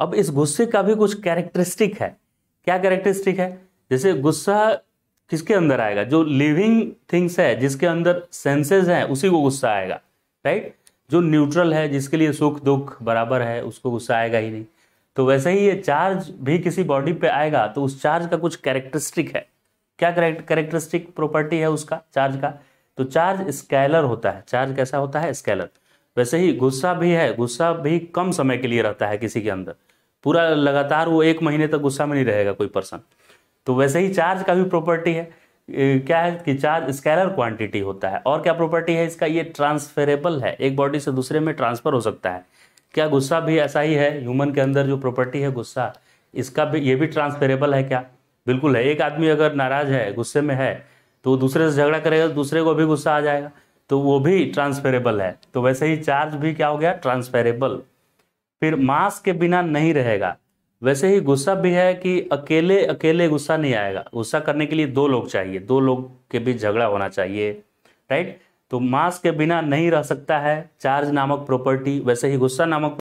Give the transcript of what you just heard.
अब इस गुस्से का भी कुछ कैरेक्टरिस्टिक है क्या कैरेक्टरिस्टिक है जैसे गुस्सा किसके अंदर आएगा जो लिविंग थिंग्स है जिसके अंदर सेंसेस हैं उसी को गुस्सा आएगा राइट जो न्यूट्रल है जिसके लिए सुख दुख बराबर है उसको गुस्सा आएगा ही नहीं तो वैसे ही ये चार्ज भी किसी बॉडी पे आएगा तो उस चार्ज का कुछ कैरेक्टरिस्टिक है क्या कैरेक्टरिस्टिक प्रॉपर्टी है उसका चार्ज का तो चार्ज स्केलर होता है चार्ज कैसा होता है स्केलर वैसे ही गुस्सा भी है गुस्सा भी कम समय के लिए रहता है किसी के अंदर पूरा लगातार वो एक महीने तक गुस्सा में नहीं रहेगा कोई पर्सन तो वैसे ही चार्ज का भी प्रॉपर्टी है क्या है कि चार्ज स्केलर क्वांटिटी होता है और क्या प्रॉपर्टी है इसका ये ट्रांसफेरेबल है एक बॉडी से दूसरे में ट्रांसफर हो सकता है क्या गुस्सा भी ऐसा ही है ह्यूमन के अंदर जो प्रॉपर्टी है गुस्सा इसका भी ये भी ट्रांसफेरेबल है क्या बिल्कुल है एक आदमी अगर नाराज है गुस्से में है तो दूसरे से झगड़ा करेगा तो दूसरे को भी गुस्सा आ जाएगा तो वो भी ट्रांसफेरेबल है तो वैसे ही चार्ज भी क्या हो गया ट्रांसफेरेबल फिर मांस के बिना नहीं रहेगा वैसे ही गुस्सा भी है कि अकेले अकेले गुस्सा नहीं आएगा गुस्सा करने के लिए दो लोग चाहिए दो लोग के बीच झगड़ा होना चाहिए राइट तो मांस के बिना नहीं रह सकता है चार्ज नामक प्रॉपर्टी वैसे ही गुस्सा नामक